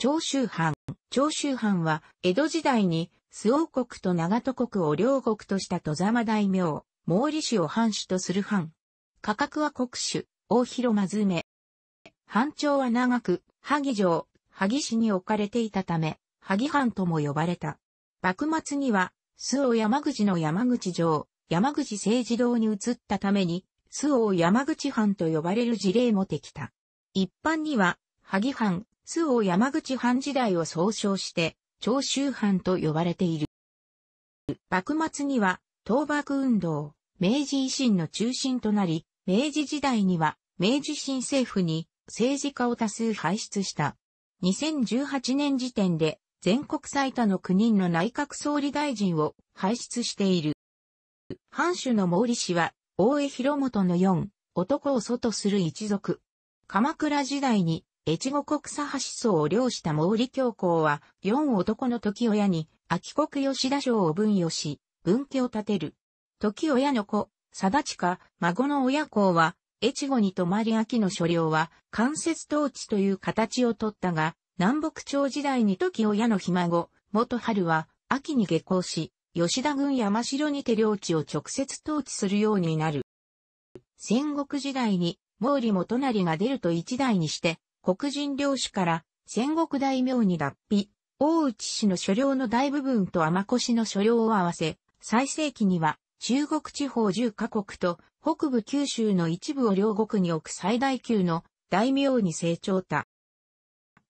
長州藩。長州藩は、江戸時代に、周王国と長戸国を両国とした戸様大名、毛利氏を藩主とする藩。価格は国主、大広間詰め。藩長は長く、萩城、萩市に置かれていたため、萩藩とも呼ばれた。幕末には、周王山口の山口城、山口政治堂に移ったために、周王山口藩と呼ばれる事例もできた。一般には、萩藩、周を山口藩時代を総称して、長州藩と呼ばれている。幕末には、倒幕運動、明治維新の中心となり、明治時代には、明治新政府に政治家を多数輩出した。2018年時点で、全国最多の9人の内閣総理大臣を輩出している。藩主の毛利氏は、大江広元の4、男を外する一族。鎌倉時代に越後国佐橋思を領した毛利教皇は、四男の時親に、秋国吉田省を分与し、分家を建てる。時親の子、貞近、孫の親公は、越後に泊まり秋の所領は、間接統治という形をとったが、南北朝時代に時親のひ孫、元春は、秋に下校し、吉田軍山城にて領地を直接統治するようになる。戦国時代に、毛利元成が出ると一代にして、黒人領主から戦国大名に脱皮、大内氏の所領の大部分と天越の所領を合わせ、最盛期には中国地方10カ国と北部九州の一部を両国に置く最大級の大名に成長た。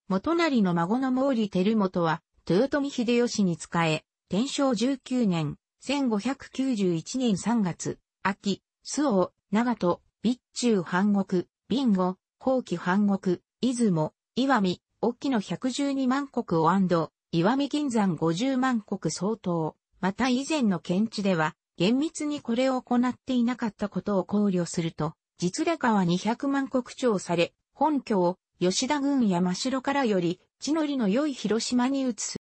元成の孫の毛利輝元は豊臣秀吉に仕え、天正19年、1591年3月、秋、周王、長門、備中半国、備後、後期半国、出雲、岩見、沖の112万国を岩見銀山50万国相当。また以前の検知では、厳密にこれを行っていなかったことを考慮すると、実高は200万国長され、本拠を吉田や山城からより、地のりの良い広島に移す。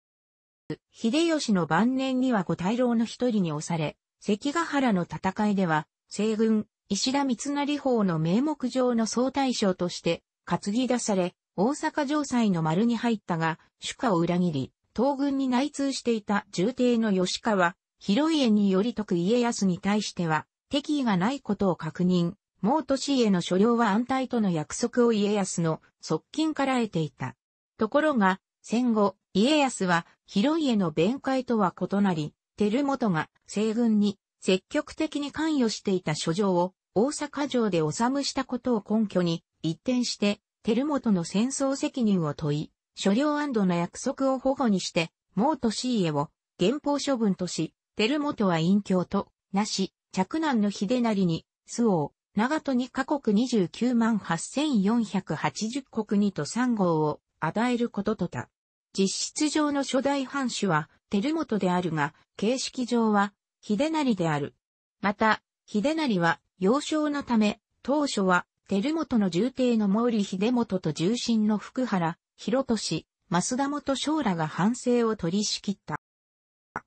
秀吉の晩年には五大老の一人に押され、関ヶ原の戦いでは、西軍、石田三成法の名目上の総大将として、担ぎ出され、大阪城塞の丸に入ったが、主家を裏切り、東軍に内通していた重帝の吉川、広家により解く家康に対しては、敵意がないことを確認、毛都年への所領は安泰との約束を家康の側近から得ていた。ところが、戦後、家康は広家の弁解とは異なり、照元が西軍に積極的に関与していた書状を大阪城で治むしたことを根拠に、一転して、照元の戦争責任を問い、所領安堵の約束を保護にして、毛と氏家を、原法処分とし、照元は隠居と、なし、嫡男の秀成に、周王、長戸に各国29万8480国にと三号を与えることとた。実質上の初代藩主は、照元であるが、形式上は、秀成である。また、秀成は、幼少のため、当初は、照本の重帝の毛利秀元と重臣の福原、広利、増田元将らが反省を取り仕切った。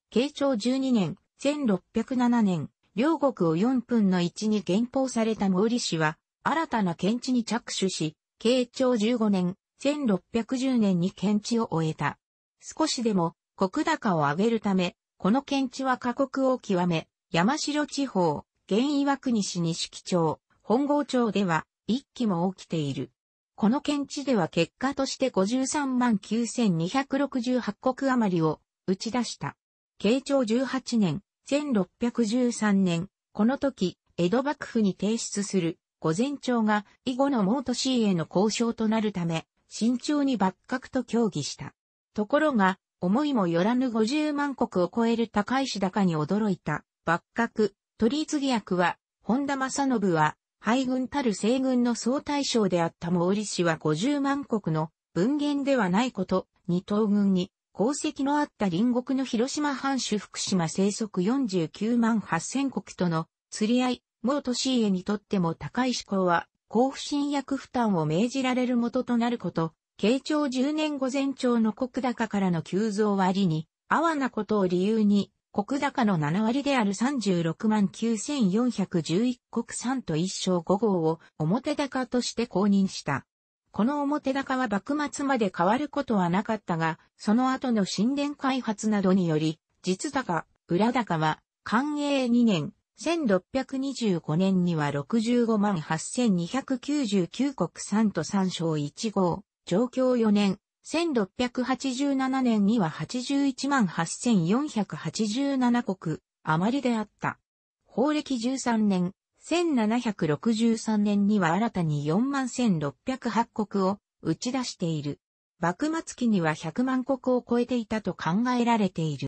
慶長12年、1607年、両国を4分の1に減俸された毛利氏は、新たな検地に着手し、慶長15年、1610年に検地を終えた。少しでも、国高を上げるため、この検地は過酷を極め、山城地方、現岩国市西木町、本郷町では一期も起きている。この県知では結果として53万9268国余りを打ち出した。慶長18年、1613年、この時、江戸幕府に提出する、御前庁が以後の盲都市への交渉となるため、慎重に幕閣と協議した。ところが、思いもよらぬ50万国を超える高石市高に驚いた、幕閣、取次役は、本田正信は、敗軍たる西軍の総大将であった毛利氏は50万国の文言ではないこと、二等軍に功績のあった隣国の広島藩主福島生息49万8000国との釣り合い、毛利家にとっても高い思考は、交付新薬負担を命じられる元となること、慶長10年午前朝の国高からの急増割に、あわなことを理由に、国高の7割である36万9411国産と一章5号を表高として公認した。この表高は幕末まで変わることはなかったが、その後の新殿開発などにより、実高、裏高は、寛永2年、1625年には65万8299国産と3章1号、上京4年、1687年には818,487国余りであった。法暦13年、1763年には新たに41,608国を打ち出している。幕末期には100万国を超えていたと考えられている。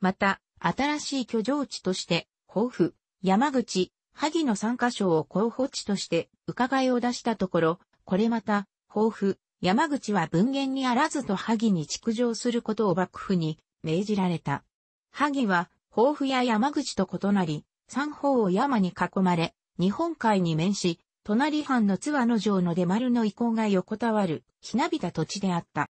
また、新しい居城地として、豊富、山口、萩の3カ所を候補地として伺いを出したところ、これまた、豊富、山口は文言にあらずと萩に築城することを幕府に命じられた。萩は、豊富や山口と異なり、三方を山に囲まれ、日本海に面し、隣藩の津和野城の出丸の遺構が横たわる、ひなびた土地であった。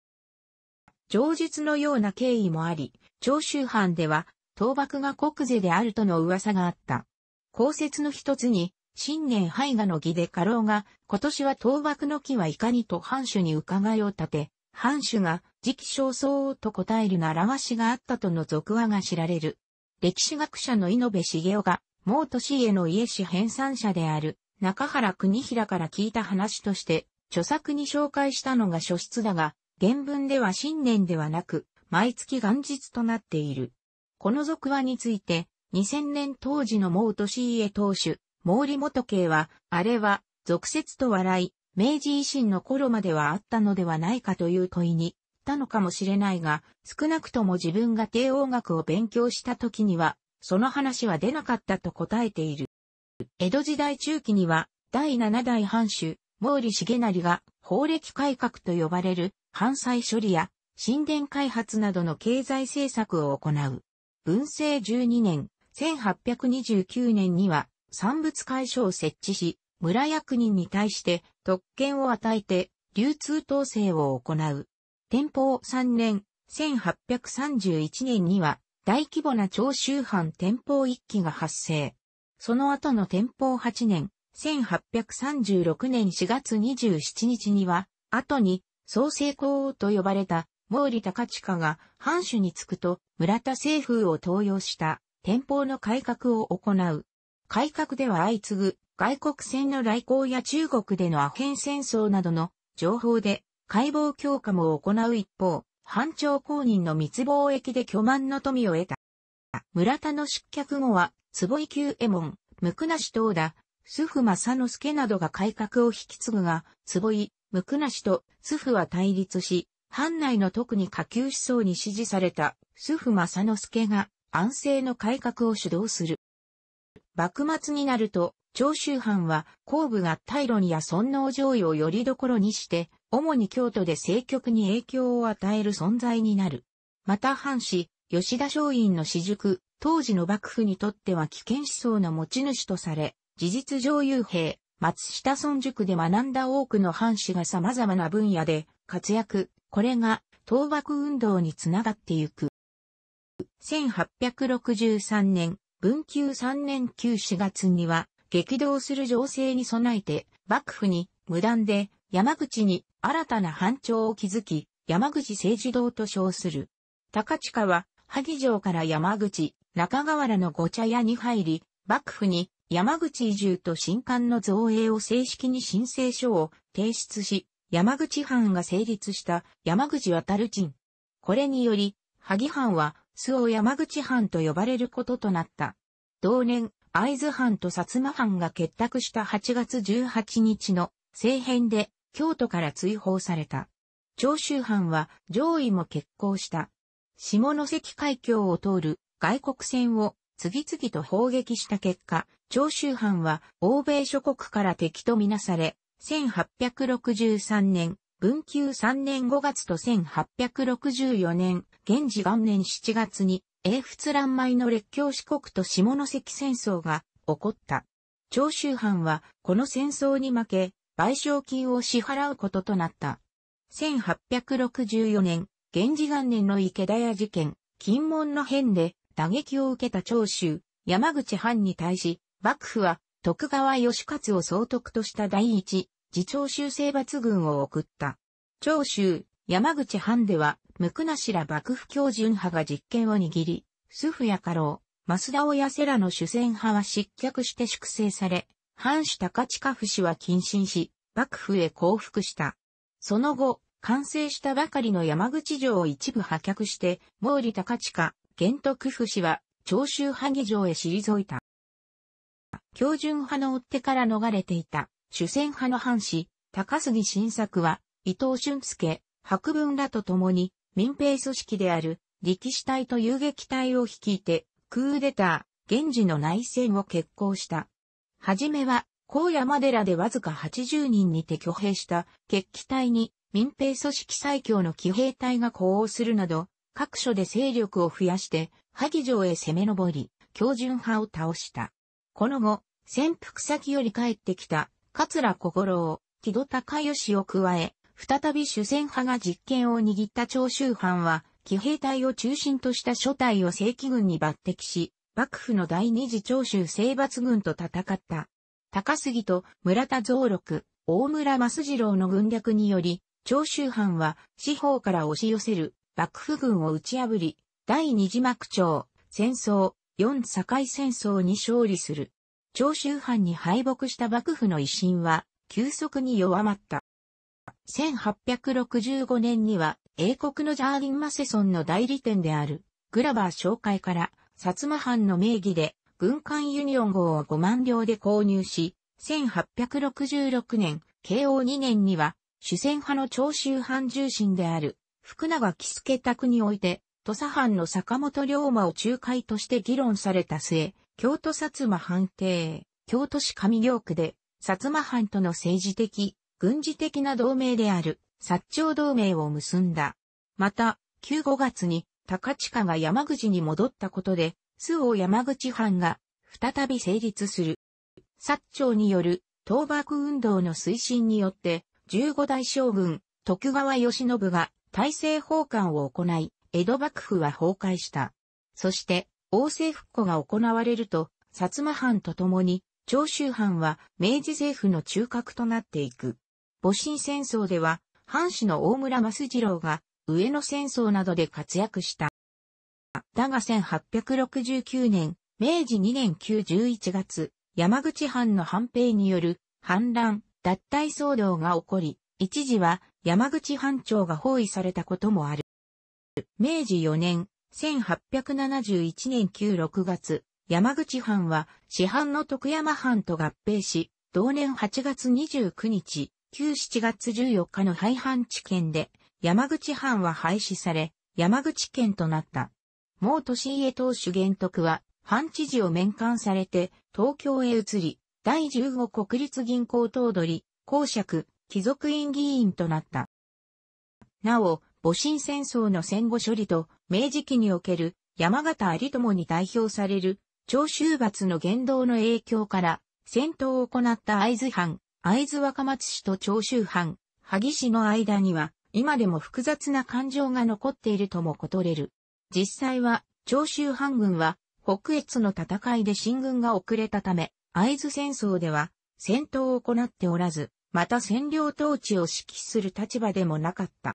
上述のような経緯もあり、長州藩では、倒幕が国是であるとの噂があった。公説の一つに、新年廃画の儀で家老が、今年は倒幕の木はいかにと藩主に伺いを立て、藩主が、時期尚早と答える習わしがあったとの俗話が知られる。歴史学者の井上茂雄が、毛都市への家氏編纂者である、中原国平から聞いた話として、著作に紹介したのが書室だが、原文では新年ではなく、毎月元日となっている。この俗話について、2000年当時の毛都市家当主、毛利元慶は、あれは、俗説と笑い、明治維新の頃まではあったのではないかという問いに、たのかもしれないが、少なくとも自分が帝王学を勉強した時には、その話は出なかったと答えている。江戸時代中期には、第七代藩主、毛利重成が、法歴改革と呼ばれる、犯罪処理や、神殿開発などの経済政策を行う。文政12年、1829年には、産物会所を設置し、村役人に対して特権を与えて流通統制を行う。天保3年、1831年には大規模な長州藩天保一揆が発生。その後の天保8年、1836年4月27日には、後に創世公王と呼ばれた毛利高近が藩主に就くと村田政府を登用した天保の改革を行う。改革では相次ぐ外国船の来航や中国でのアヘン戦争などの情報で解剖強化も行う一方、藩長公認の密貿易で巨万の富を得た。村田の失脚後は、坪井久右衛門、無なし東田、須府正之助などが改革を引き継ぐが、坪井、無なしと須府は対立し、藩内の特に下級思想に支持された須府正之助が安政の改革を主導する。幕末になると、長州藩は、後部が大論や尊王上位をよりどころにして、主に京都で政局に影響を与える存在になる。また藩士、吉田松陰の私塾、当時の幕府にとっては危険思想の持ち主とされ、事実上遊兵、松下村塾で学んだ多くの藩士が様々な分野で活躍、これが倒幕運動につながってゆく。1863年、文久3年9 4月には、激動する情勢に備えて、幕府に無断で山口に新たな藩庁を築き、山口政治堂と称する。高近は、萩城から山口、中河原の御茶屋に入り、幕府に山口移住と新館の造営を正式に申請書を提出し、山口藩が成立した山口渡る陣。これにより、萩藩は周を山口藩と呼ばれることとなった。同年、会津藩と薩摩藩が結託した8月18日の政変で京都から追放された。長州藩は上位も決行した。下関海峡を通る外国船を次々と砲撃した結果、長州藩は欧米諸国から敵とみなされ、1863年文久3年5月と1864年、現時元年7月に、英仏乱舞の列強四国と下関戦争が起こった。長州藩はこの戦争に負け、賠償金を支払うこととなった。1864年、源氏元年の池田屋事件、金門の変で打撃を受けた長州、山口藩に対し、幕府は徳川義勝を総督とした第一、自長州征伐軍を送った。長州、山口藩では、無垢なしら幕府教順派が実権を握り、スフや家老、増田親世らの主戦派は失脚して粛清され、藩主高近府氏は謹慎し、幕府へ降伏した。その後、完成したばかりの山口城を一部破却して、毛利高近、玄徳府氏は、長州議場へ退いた。教順派の追手から逃れていた。主戦派の藩士、高杉晋作は、伊藤俊介、白文らと共に、民兵組織である、力士隊と遊撃隊を率いて、クーデター、現時の内戦を決行した。はじめは、高山寺でわずか80人にて挙兵した決起隊に民兵組織最強の騎兵隊が呼応するなど、各所で勢力を増やして、萩城へ攻め上り、強順派を倒した。この後、潜伏先より帰ってきた桂小五郎、木戸隆義を加え、再び主戦派が実権を握った長州藩は、騎兵隊を中心とした諸隊を正規軍に抜擢し、幕府の第二次長州征伐軍と戦った。高杉と村田蔵六、大村増次郎の軍略により、長州藩は四方から押し寄せる幕府軍を打ち破り、第二次幕長、戦争、四堺戦争に勝利する。長州藩に敗北した幕府の威信は急速に弱まった。1865年には英国のジャーリン・マセソンの代理店であるグラバー紹介から薩摩藩の名義で軍艦ユニオン号を5万両で購入し、1866年、慶応2年には主戦派の長州藩重臣である福永喜助宅において土佐藩の坂本龍馬を仲介として議論された末、京都薩摩藩邸、京都市上京区で、薩摩藩との政治的、軍事的な同盟である、薩長同盟を結んだ。また、旧5月に、高近が山口に戻ったことで、周防山口藩が、再び成立する。薩長による、倒幕運動の推進によって、15代将軍、徳川義信が、大政奉還を行い、江戸幕府は崩壊した。そして、王政復古が行われると、薩摩藩と共に、長州藩は明治政府の中核となっていく。戊辰戦争では、藩主の大村益次郎が、上野戦争などで活躍した。だが1869年、明治2年9 11月、山口藩の藩兵による反乱、脱退騒動が起こり、一時は山口藩庁が包囲されたこともある。明治4年、1871年9 6月、山口藩は市販の徳山藩と合併し、同年8月29日、旧7月14日の廃藩地県で、山口藩は廃止され、山口県となった。毛利家当主玄徳は、藩知事を免官されて、東京へ移り、第15国立銀行頭取、公爵、貴族院議員となった。なお、戊辰戦争の戦後処理と、明治期における山形有友に代表される、長州伐の言動の影響から、戦闘を行った会津藩、会津若松市と長州藩、萩市の間には、今でも複雑な感情が残っているともことれる。実際は、長州藩軍は、北越の戦いで進軍が遅れたため、会津戦争では、戦闘を行っておらず、また占領統治を指揮する立場でもなかった。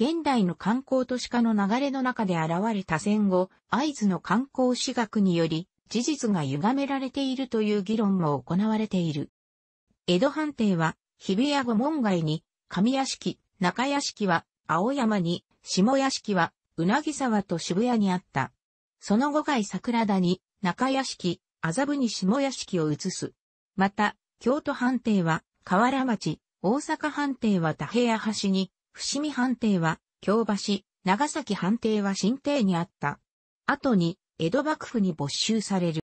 現代の観光都市化の流れの中で現れた戦後、合図の観光史学により、事実が歪められているという議論も行われている。江戸藩邸は、日比谷御門街に、上屋敷、中屋敷は、青山に、下屋敷は、うなぎ沢と渋谷にあった。その後外桜田に、中屋敷、麻布に下屋敷を移す。また、京都藩邸は、河原町、大阪藩邸は田平橋に、伏見藩邸は、京橋、長崎藩邸は新邸にあった。後に、江戸幕府に没収される。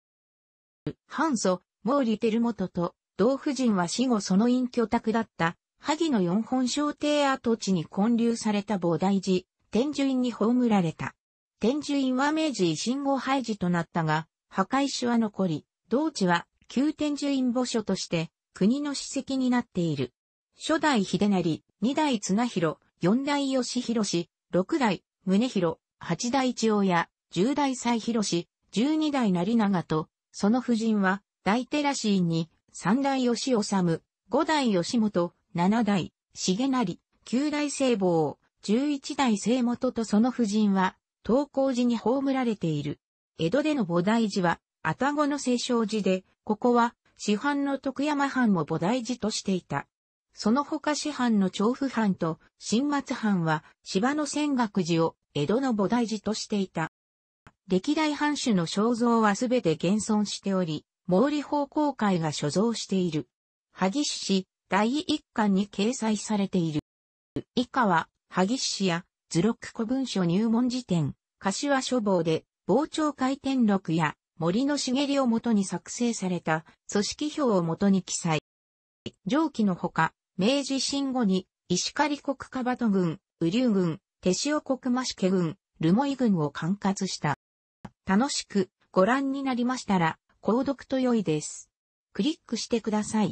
藩祖、毛利輝元と、道夫人は死後その隠居宅だった、萩の四本商邸跡地に建立された菩提寺、天寿院に葬られた。天寿院は明治維新後廃寺となったが、墓石は残り、道地は旧天寿院墓所として、国の史跡になっている。初代秀成、二代綱広、四代吉広氏、六代宗広、八代千親、十代西広氏、十二代成長と、その夫人は、大寺氏に、三代吉治、五代吉本、七代、重成、九代聖望、十一代聖元とその夫人は、東光寺に葬られている。江戸での菩提寺は、たごの清少寺で、ここは、市販の徳山藩も菩提寺としていた。その他師範の調布藩と新松藩は芝の仙岳寺を江戸の菩提寺としていた。歴代藩主の肖像はすべて現存しており、毛利法公会が所蔵している。萩市市第一巻に掲載されている。以下は、萩市や図録古文書入門辞典、柏書房で、傍聴回転録や森の茂りをもとに作成された組織表をもとに記載。上記のほか、明治新後に、石狩国カバト軍、ュウ軍、手塩国シ家軍、留萌軍を管轄した。楽しくご覧になりましたら、購読と良いです。クリックしてください。